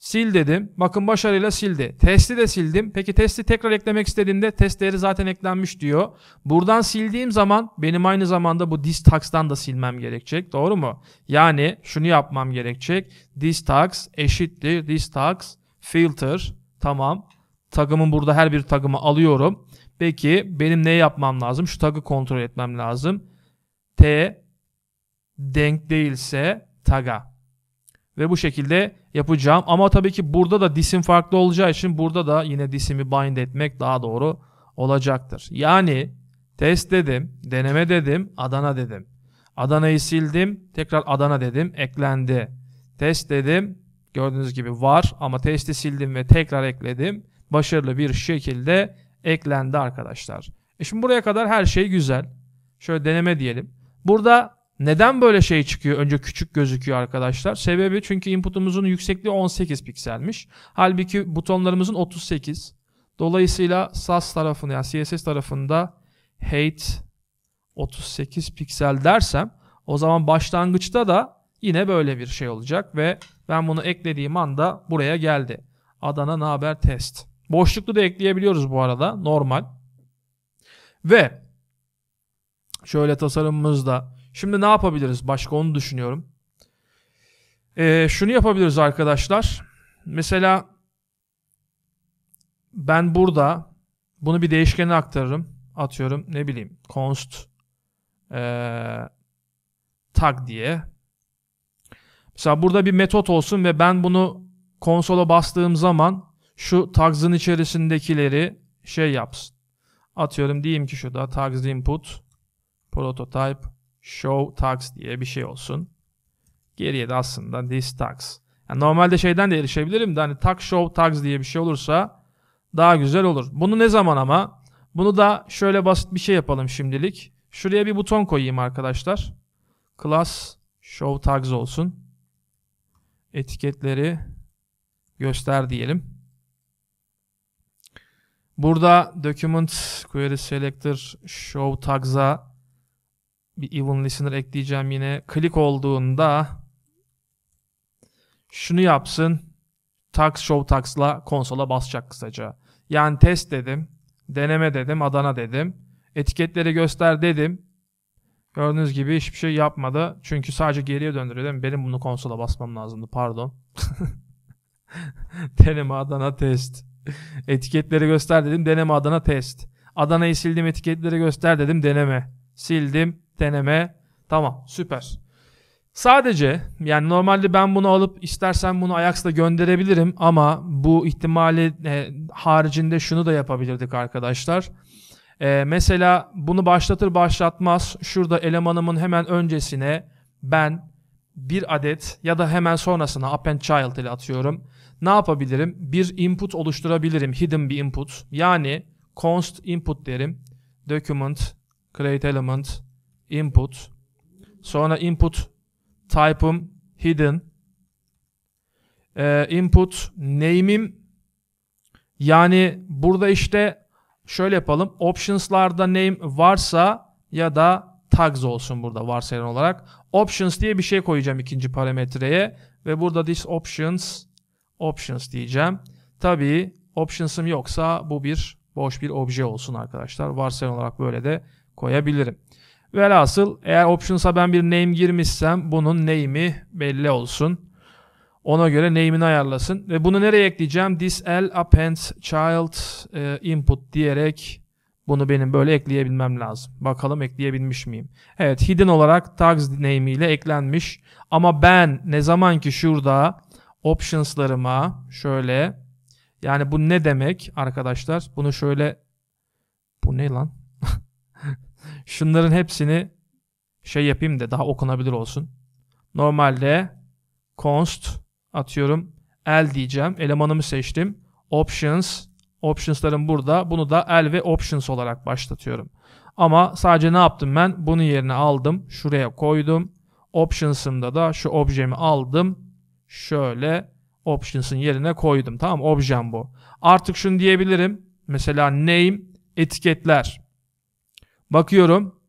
Sil dedim. Bakın başarıyla sildi. Testi de sildim. Peki testi tekrar eklemek istediğimde test değeri zaten eklenmiş diyor. Buradan sildiğim zaman benim aynı zamanda bu this tax'tan da silmem gerekecek. Doğru mu? Yani şunu yapmam gerekecek. This tax eşittir. This tax filter. Tamam. Tagımın burada her bir tagımı alıyorum. Peki benim ne yapmam lazım? Şu tagı kontrol etmem lazım. T denk değilse taga. Ve bu şekilde yapacağım. Ama tabii ki burada da disim farklı olacağı için burada da yine disimi bind etmek daha doğru olacaktır. Yani test dedim, deneme dedim, Adana dedim. Adana'yı sildim, tekrar Adana dedim, eklendi. Test dedim, gördüğünüz gibi var ama testi sildim ve tekrar ekledim başarılı bir şekilde eklendi arkadaşlar. E şimdi buraya kadar her şey güzel. Şöyle deneme diyelim. Burada neden böyle şey çıkıyor? Önce küçük gözüküyor arkadaşlar. Sebebi çünkü input'umuzun yüksekliği 18 pikselmiş. Halbuki butonlarımızın 38. Dolayısıyla SAS tarafında yani CSS tarafında height 38 piksel dersem o zaman başlangıçta da yine böyle bir şey olacak ve ben bunu eklediğim anda buraya geldi. Adana ne haber test. Boşluklu da ekleyebiliyoruz bu arada. Normal. Ve şöyle tasarımımızda. Şimdi ne yapabiliriz? Başka onu düşünüyorum. Ee, şunu yapabiliriz arkadaşlar. Mesela ben burada bunu bir değişkene aktarırım. Atıyorum ne bileyim const ee, tag diye. Mesela burada bir metot olsun ve ben bunu konsola bastığım zaman şu tarzın içerisindekileri şey yapsın. Atıyorum diyeyim ki şurada tags input prototype show tags diye bir şey olsun. Geriye de aslında this tags. Yani normalde şeyden de erişebilirim de hani tag show tags diye bir şey olursa daha güzel olur. Bunu ne zaman ama? Bunu da şöyle basit bir şey yapalım şimdilik. Şuraya bir buton koyayım arkadaşlar. Class show tags olsun. Etiketleri göster diyelim. Burada document query selector show tags'a bir even listener ekleyeceğim yine. Klik olduğunda şunu yapsın. Tax show tax'la konsola basacak kısaca. Yani test dedim. Deneme dedim. Adana dedim. Etiketleri göster dedim. Gördüğünüz gibi hiçbir şey yapmadı. Çünkü sadece geriye döndürüyor değil mi? Benim bunu konsola basmam lazımdı. Pardon. Deneme Adana test. Etiketleri göster dedim deneme Adana test. Adana'yı sildim etiketleri göster dedim deneme. Sildim deneme tamam süper. Sadece yani normalde ben bunu alıp istersen bunu Ajax'la gönderebilirim ama bu ihtimali e, haricinde şunu da yapabilirdik arkadaşlar. E, mesela bunu başlatır başlatmaz şurada elemanımın hemen öncesine ben bir adet ya da hemen sonrasına append child ile atıyorum ne yapabilirim? Bir input oluşturabilirim. Hidden bir input. Yani const input derim. Document create element input. Sonra input type'ım hidden. Ee, input name'im yani burada işte şöyle yapalım. Options'larda name varsa ya da tags olsun burada varsayılan olarak. Options diye bir şey koyacağım ikinci parametreye ve burada this options options diyeceğim. Tabii options'ım yoksa bu bir boş bir obje olsun arkadaşlar. Varsayın olarak böyle de koyabilirim. Velhasıl eğer options'a ben bir name girmişsem bunun name'i belli olsun. Ona göre name'ini ayarlasın. Ve bunu nereye ekleyeceğim? This L append child e, input diyerek bunu benim böyle ekleyebilmem lazım. Bakalım ekleyebilmiş miyim? Evet hidden olarak tags name ile eklenmiş. Ama ben ne zaman ki şurada options'larıma şöyle yani bu ne demek arkadaşlar? Bunu şöyle bu ne lan? Şunların hepsini şey yapayım da daha okunabilir olsun. Normalde const atıyorum el diyeceğim. Elemanımı seçtim. Options options'larım burada. Bunu da el ve options olarak başlatıyorum. Ama sadece ne yaptım ben? Bunun yerine aldım. Şuraya koydum. Options'ımda da şu objemi aldım şöyle options'ın yerine koydum. Tamam objem bu. Artık şunu diyebilirim. Mesela name etiketler. Bakıyorum.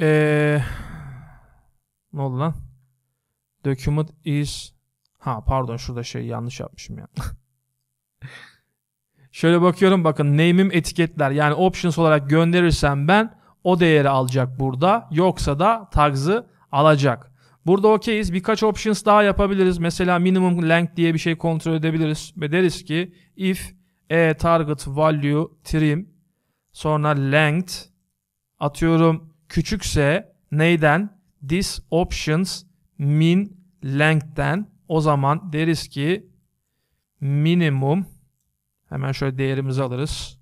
Ee, ne oldu lan? Document is Ha pardon şurada şey yanlış yapmışım ya. Şöyle bakıyorum bakın name'im etiketler. Yani options olarak gönderirsem ben o değeri alacak burada. Yoksa da tags'ı alacak. Burada okeyiz. Birkaç options daha yapabiliriz. Mesela minimum length diye bir şey kontrol edebiliriz. Ve deriz ki if e target value trim sonra length atıyorum küçükse neyden? This options min length'ten o zaman deriz ki minimum hemen şöyle değerimizi alırız.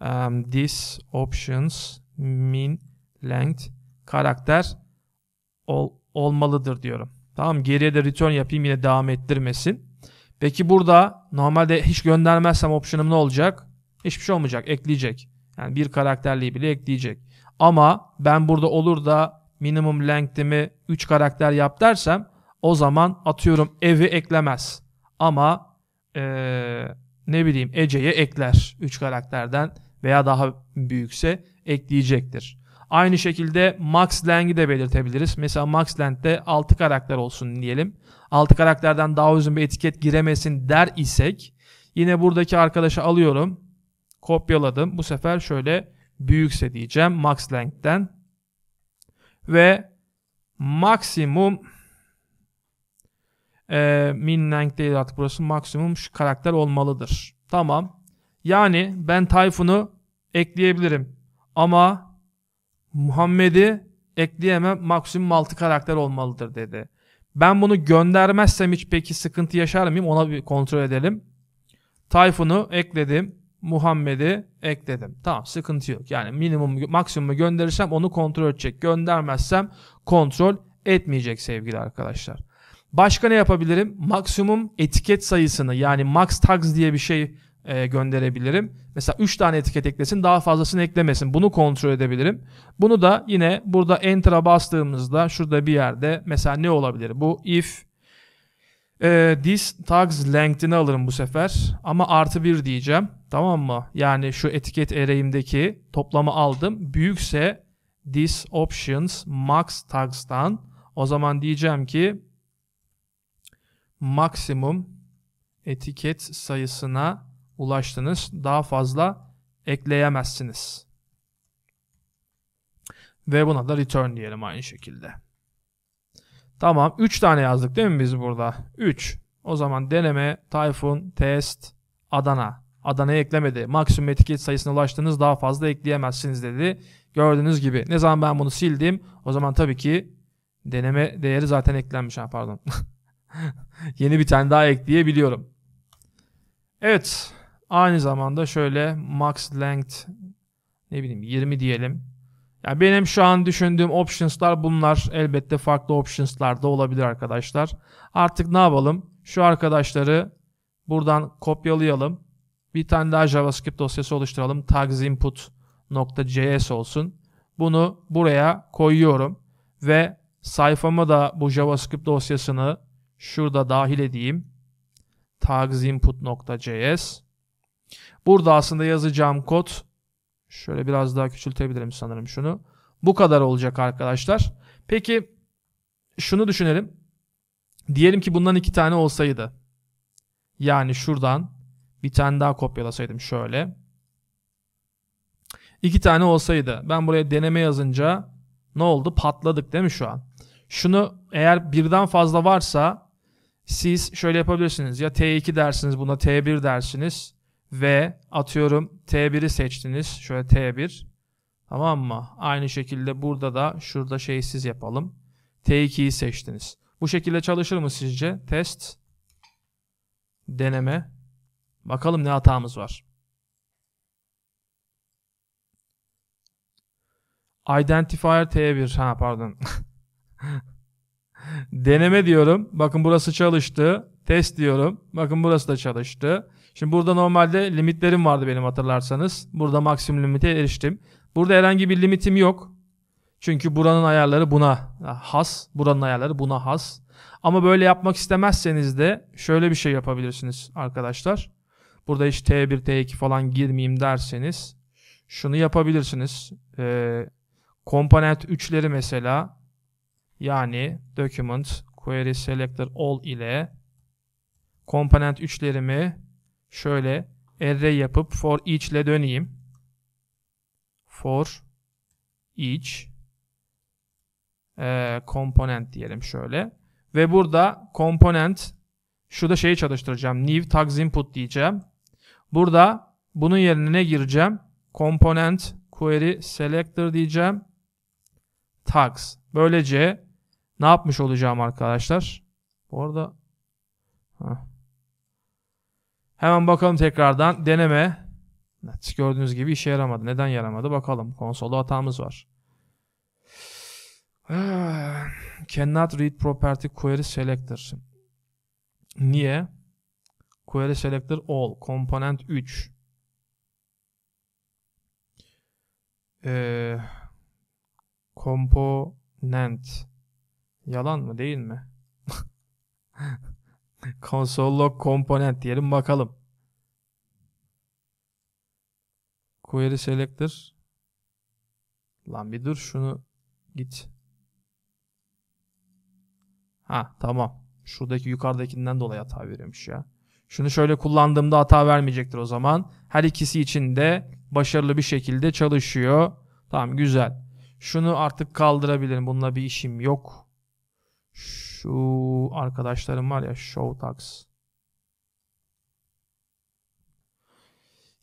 Um, this options min length karakter all olmalıdır diyorum. Tamam geriye de return yapayım yine devam ettirmesin. Peki burada normalde hiç göndermezsem option'ım ne olacak? Hiçbir şey olmayacak. Ekleyecek. Yani bir karakterliği bile ekleyecek. Ama ben burada olur da minimum length'imi 3 karakter yap dersem o zaman atıyorum evi eklemez. Ama ee, ne bileyim Ece'ye ekler 3 karakterden veya daha büyükse ekleyecektir. Aynı şekilde max leng'i de belirtebiliriz. Mesela max leng'de 6 karakter olsun diyelim. 6 karakterden daha uzun bir etiket giremesin der isek yine buradaki arkadaşı alıyorum. Kopyaladım. Bu sefer şöyle büyükse diyeceğim max length'ten ve maksimum e, min length değil artık burası maksimum şu karakter olmalıdır. Tamam. Yani ben typhoon'u ekleyebilirim. Ama Muhammed'i ekleyemem maksimum 6 karakter olmalıdır dedi. Ben bunu göndermezsem hiç peki sıkıntı yaşar mıyım ona bir kontrol edelim. Tayfun'u ekledim. Muhammed'i ekledim. Tamam sıkıntı yok. Yani minimum maksimumu gönderirsem onu kontrol edecek. Göndermezsem kontrol etmeyecek sevgili arkadaşlar. Başka ne yapabilirim? Maksimum etiket sayısını yani max tags diye bir şey e, gönderebilirim. Mesela 3 tane etiket eklesin daha fazlasını eklemesin. Bunu kontrol edebilirim. Bunu da yine burada enter'a bastığımızda şurada bir yerde mesela ne olabilir? Bu if e, this tags length'ini alırım bu sefer ama artı 1 diyeceğim. Tamam mı? Yani şu etiket array'imdeki toplamı aldım. Büyükse this options max tags'tan o zaman diyeceğim ki maksimum etiket sayısına ulaştınız. Daha fazla ekleyemezsiniz. Ve buna da return diyelim aynı şekilde. Tamam 3 tane yazdık değil mi biz burada? 3. O zaman deneme, typhoon, test, Adana. Adana'yı eklemedi. Maksimum etiket sayısına ulaştınız daha fazla ekleyemezsiniz dedi. Gördüğünüz gibi. Ne zaman ben bunu sildim o zaman tabii ki deneme değeri zaten eklenmiş. Ha, pardon. Yeni bir tane daha ekleyebiliyorum. Evet. Aynı zamanda şöyle max length ne bileyim 20 diyelim. Yani benim şu an düşündüğüm options'lar bunlar. Elbette farklı options'lar da olabilir arkadaşlar. Artık ne yapalım? Şu arkadaşları buradan kopyalayalım. Bir tane daha JavaScript dosyası oluşturalım. Tags input.js olsun. Bunu buraya koyuyorum ve sayfama da bu JavaScript dosyasını şurada dahil edeyim. Tags input.js Burada aslında yazacağım kod şöyle biraz daha küçültebilirim sanırım şunu. Bu kadar olacak arkadaşlar. Peki şunu düşünelim. Diyelim ki bundan iki tane olsaydı. Yani şuradan bir tane daha kopyalasaydım şöyle. İki tane olsaydı. Ben buraya deneme yazınca ne oldu? Patladık değil mi şu an? Şunu eğer birden fazla varsa siz şöyle yapabilirsiniz. Ya T2 dersiniz buna T1 dersiniz ve atıyorum T1'i seçtiniz. Şöyle T1. Tamam mı? Aynı şekilde burada da şurada şeysiz yapalım. T2'yi seçtiniz. Bu şekilde çalışır mı sizce? Test. Deneme. Bakalım ne hatamız var. Identifier T1. Ha pardon. Deneme diyorum. Bakın burası çalıştı. Test diyorum. Bakın burası da çalıştı. Şimdi burada normalde limitlerim vardı benim hatırlarsanız. Burada maksimum limite eriştim. Burada herhangi bir limitim yok. Çünkü buranın ayarları buna has. Buranın ayarları buna has. Ama böyle yapmak istemezseniz de şöyle bir şey yapabilirsiniz arkadaşlar. Burada hiç T1, T2 falan girmeyeyim derseniz şunu yapabilirsiniz. Ee, komponent 3'leri mesela yani document query selector all ile komponent 3'lerimi şöyle array yapıp for each ile döneyim. For each e, component diyelim şöyle. Ve burada component şurada şeyi çalıştıracağım. New tags input diyeceğim. Burada bunun yerine ne gireceğim? Component query selector diyeceğim. Tags. Böylece ne yapmış olacağım arkadaşlar? Bu arada Heh. Hemen bakalım tekrardan. Deneme. Evet, gördüğünüz gibi işe yaramadı. Neden yaramadı? Bakalım. Konsolda hatamız var. Cannot read property query selector. Niye? Query selector all. Komponent 3. Ee, Yalan mı değil mi? Console.log komponent diyelim bakalım. Query selector. Lan bir dur şunu git. Ha tamam. Şuradaki yukarıdakinden dolayı hata veriyormuş ya. Şunu şöyle kullandığımda hata vermeyecektir o zaman. Her ikisi için de başarılı bir şekilde çalışıyor. Tamam güzel. Şunu artık kaldırabilirim. Bununla bir işim yok şu arkadaşlarım var ya Showtax.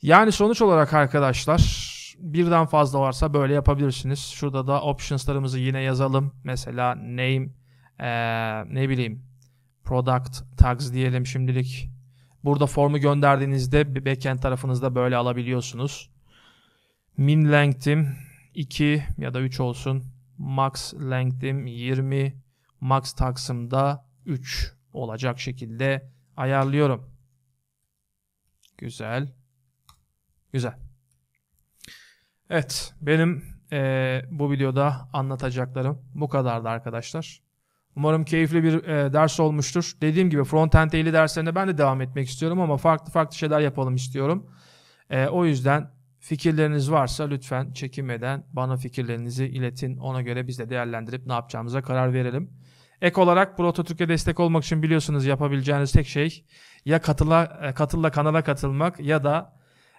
Yani sonuç olarak arkadaşlar birden fazla varsa böyle yapabilirsiniz. Şurada da optionslarımızı yine yazalım. Mesela name ee, ne bileyim product tags diyelim şimdilik. Burada formu gönderdiğinizde backend tarafınızda böyle alabiliyorsunuz. Min length'im 2 ya da 3 olsun. Max length'im 20 max taksımda 3 olacak şekilde ayarlıyorum. Güzel. Güzel. Evet benim e, bu videoda anlatacaklarım bu kadardı arkadaşlar. Umarım keyifli bir e, ders olmuştur. Dediğim gibi frontend eğili derslerine ben de devam etmek istiyorum ama farklı farklı şeyler yapalım istiyorum. E, o yüzden fikirleriniz varsa lütfen çekinmeden bana fikirlerinizi iletin. Ona göre biz de değerlendirip ne yapacağımıza karar verelim. Ek olarak Prototürk'e destek olmak için biliyorsunuz yapabileceğiniz tek şey ya katıla, e, katılla kanala katılmak ya da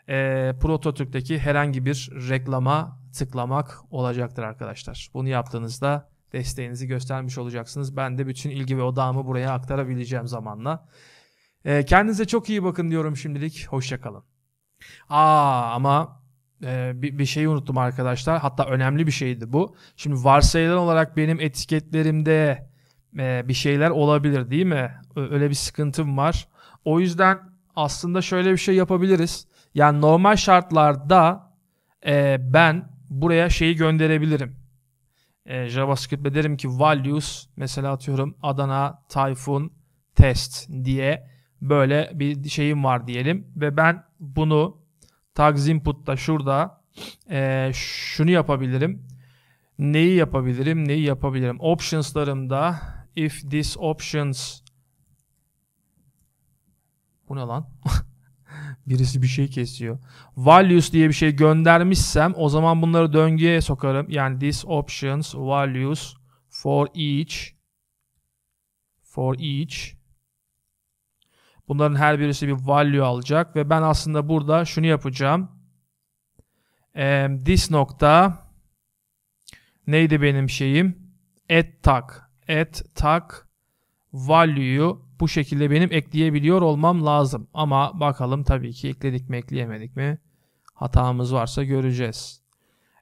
e, Prototürk'teki herhangi bir reklama tıklamak olacaktır arkadaşlar. Bunu yaptığınızda desteğinizi göstermiş olacaksınız. Ben de bütün ilgi ve odağımı buraya aktarabileceğim zamanla. E, kendinize çok iyi bakın diyorum şimdilik. Hoşçakalın. Aa ama e, bir, bir şeyi unuttum arkadaşlar. Hatta önemli bir şeydi bu. Şimdi varsayılan olarak benim etiketlerimde e, bir şeyler olabilir değil mi? Öyle bir sıkıntım var. O yüzden aslında şöyle bir şey yapabiliriz. Yani normal şartlarda e, ben buraya şeyi gönderebilirim. E, JavaScript'e derim ki values mesela atıyorum Adana, typhoon test diye böyle bir şeyim var diyelim. Ve ben bunu tags input'ta şurada e, şunu yapabilirim. Neyi yapabilirim? Neyi yapabilirim? Options'larımda if these options bu ne lan? Birisi bir şey kesiyor. Values diye bir şey göndermişsem o zaman bunları döngüye sokarım. Yani these options values for each for each Bunların her birisi bir value alacak ve ben aslında burada şunu yapacağım. Ee, this nokta neydi benim şeyim? Add tag et tak value'yu bu şekilde benim ekleyebiliyor olmam lazım. Ama bakalım tabii ki ekledik mi ekleyemedik mi hatamız varsa göreceğiz.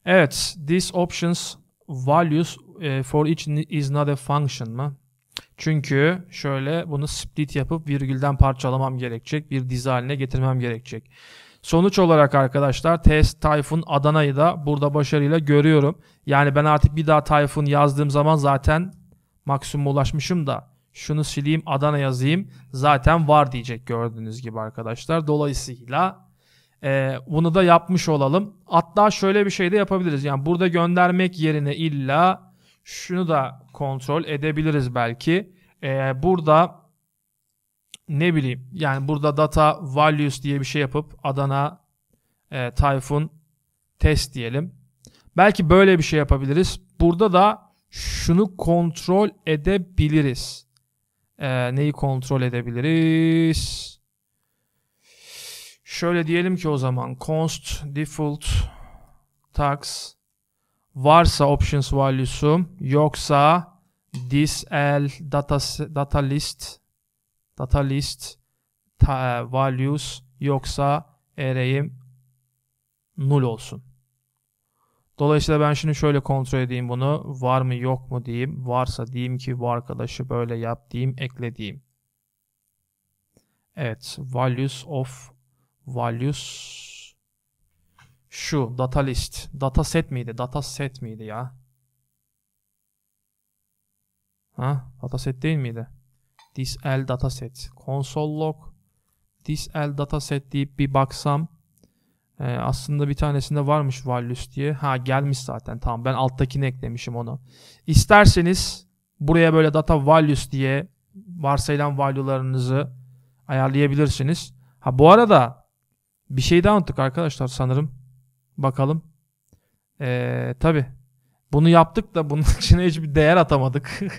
Evet, these options values e, for each is not a function mı? Çünkü şöyle bunu split yapıp virgülden parçalamam gerekecek. Bir dizi haline getirmem gerekecek. Sonuç olarak arkadaşlar test typhoon Adana'yı da burada başarıyla görüyorum. Yani ben artık bir daha typhoon yazdığım zaman zaten maksimuma ulaşmışım da şunu sileyim Adana yazayım zaten var diyecek gördüğünüz gibi arkadaşlar. Dolayısıyla e, bunu da yapmış olalım. Hatta şöyle bir şey de yapabiliriz. Yani burada göndermek yerine illa şunu da kontrol edebiliriz belki. E, burada ne bileyim yani burada data values diye bir şey yapıp Adana e, Tayfun test diyelim. Belki böyle bir şey yapabiliriz. Burada da şunu kontrol edebiliriz. Ee, neyi kontrol edebiliriz? Şöyle diyelim ki o zaman const default tax varsa options value'su yoksa this disl data data list data list e, values yoksa array'im null olsun. Dolayısıyla ben şimdi şöyle kontrol edeyim bunu. Var mı yok mu diyeyim. Varsa diyeyim ki bu arkadaşı böyle yap diyeyim ekle diyeyim. Evet values of values şu data list. Data set miydi? Data set miydi ya? Ha? Data set değil miydi? This L dataset. Console log this L dataset deyip bir baksam ee, aslında bir tanesinde varmış values diye. Ha gelmiş zaten tamam ben alttakini eklemişim onu. İsterseniz buraya böyle data values diye varsayılan value'larınızı ayarlayabilirsiniz. Ha bu arada bir şey daha unuttuk arkadaşlar sanırım. Bakalım. Ee, tabii bunu yaptık da bunun içine hiçbir değer atamadık.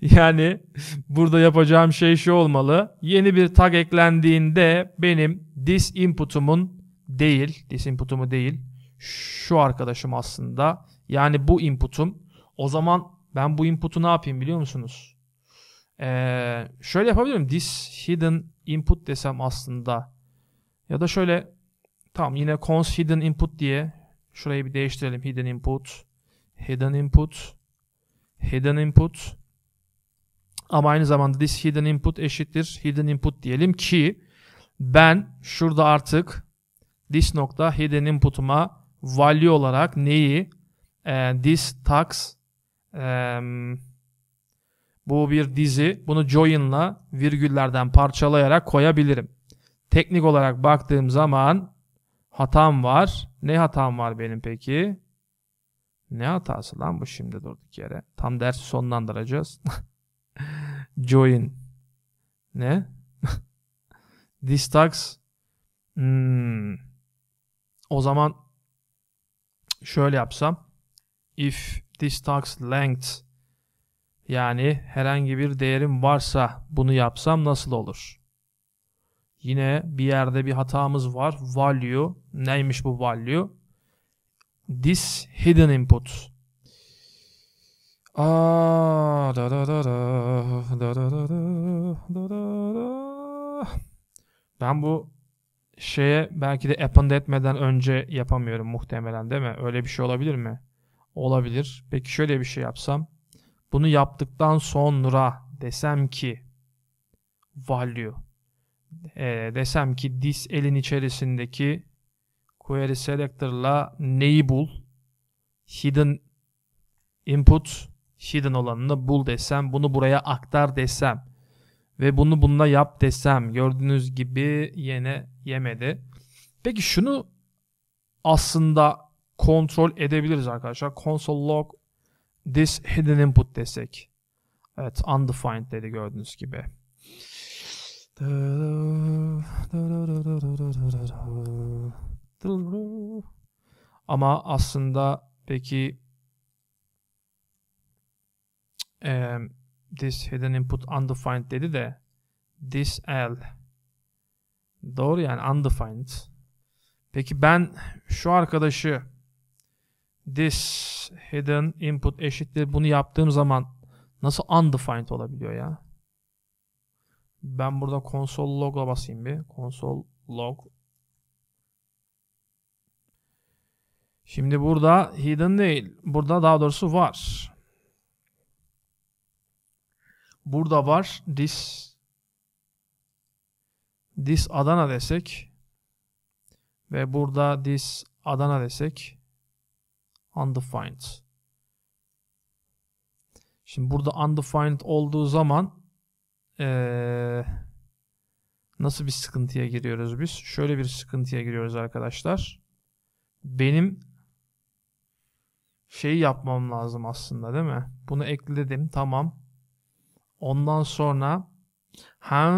yani burada yapacağım şey şu olmalı. Yeni bir tag eklendiğinde benim this input'umun değil, this input'umu değil, şu arkadaşım aslında. Yani bu input'um. O zaman ben bu input'u ne yapayım biliyor musunuz? Ee, şöyle yapabilirim. This hidden input desem aslında. Ya da şöyle tamam yine cons hidden input diye şurayı bir değiştirelim. Hidden input, hidden input, hidden input. Ama aynı zamanda this hidden input eşittir hidden input diyelim ki ben şurada artık this nokta hidden input'uma value olarak neyi e, this tax e, bu bir dizi bunu join'la virgüllerden parçalayarak koyabilirim. Teknik olarak baktığım zaman hatam var. Ne hatam var benim peki? Ne hatası lan bu şimdi durduk yere. Tam dersi sonlandıracağız. join. Ne? This tax hmm. o zaman şöyle yapsam if this tax length yani herhangi bir değerim varsa bunu yapsam nasıl olur? Yine bir yerde bir hatamız var. Value. Neymiş bu value? This hidden input. Aa, da da da da da da da da da da ben bu şeye belki de append etmeden önce yapamıyorum muhtemelen değil mi? Öyle bir şey olabilir mi? Olabilir. Peki şöyle bir şey yapsam. Bunu yaptıktan sonra desem ki value e, desem ki this elin içerisindeki query selector'la neyi bul? Hidden input hidden olanını bul desem, bunu buraya aktar desem ve bunu bununla yap desem gördüğünüz gibi yine yemedi. Peki şunu aslında kontrol edebiliriz arkadaşlar. Console log this hidden input desek. Evet undefined dedi gördüğünüz gibi. Ama aslında peki e, this hidden input undefined dedi de this L doğru yani undefined peki ben şu arkadaşı this hidden input eşittir bunu yaptığım zaman nasıl undefined olabiliyor ya ben burada console log'a basayım bir console log Şimdi burada hidden değil. Burada daha doğrusu var burada var this this Adana desek ve burada this Adana desek undefined. Şimdi burada undefined olduğu zaman ee, nasıl bir sıkıntıya giriyoruz biz? Şöyle bir sıkıntıya giriyoruz arkadaşlar. Benim şeyi yapmam lazım aslında değil mi? Bunu ekledim tamam. Ondan sonra ha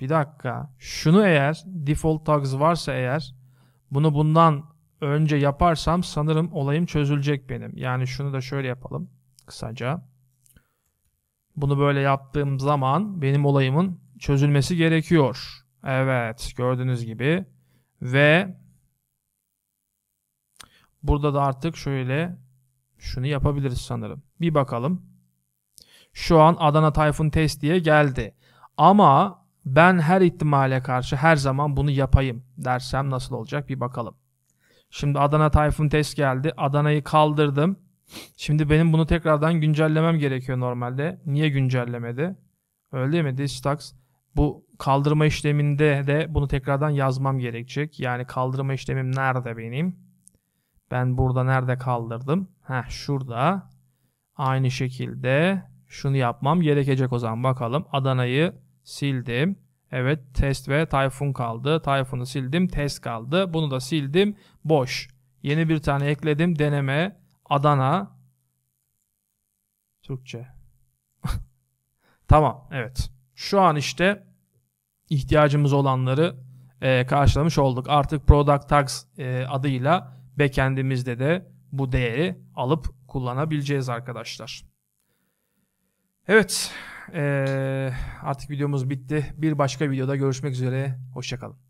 bir dakika. Şunu eğer default tags varsa eğer bunu bundan önce yaparsam sanırım olayım çözülecek benim. Yani şunu da şöyle yapalım kısaca. Bunu böyle yaptığım zaman benim olayımın çözülmesi gerekiyor. Evet gördüğünüz gibi ve burada da artık şöyle şunu yapabiliriz sanırım. Bir bakalım şu an Adana Tayfun Test diye geldi. Ama ben her ihtimale karşı her zaman bunu yapayım dersem nasıl olacak bir bakalım. Şimdi Adana Tayfun Test geldi. Adana'yı kaldırdım. Şimdi benim bunu tekrardan güncellemem gerekiyor normalde. Niye güncellemedi? Öyle mi? Distax bu kaldırma işleminde de bunu tekrardan yazmam gerekecek. Yani kaldırma işlemim nerede benim? Ben burada nerede kaldırdım? Heh şurada. Aynı şekilde şunu yapmam gerekecek o zaman bakalım. Adana'yı sildim. Evet test ve Tayfun kaldı. Tayfun'u sildim test kaldı. Bunu da sildim boş. Yeni bir tane ekledim deneme Adana Türkçe. tamam evet. Şu an işte ihtiyacımız olanları e, karşılamış olduk. Artık product tags e, adıyla backend'imizde de bu değeri alıp kullanabileceğiz arkadaşlar. Evet. Ee, artık videomuz bitti. Bir başka videoda görüşmek üzere. Hoşçakalın.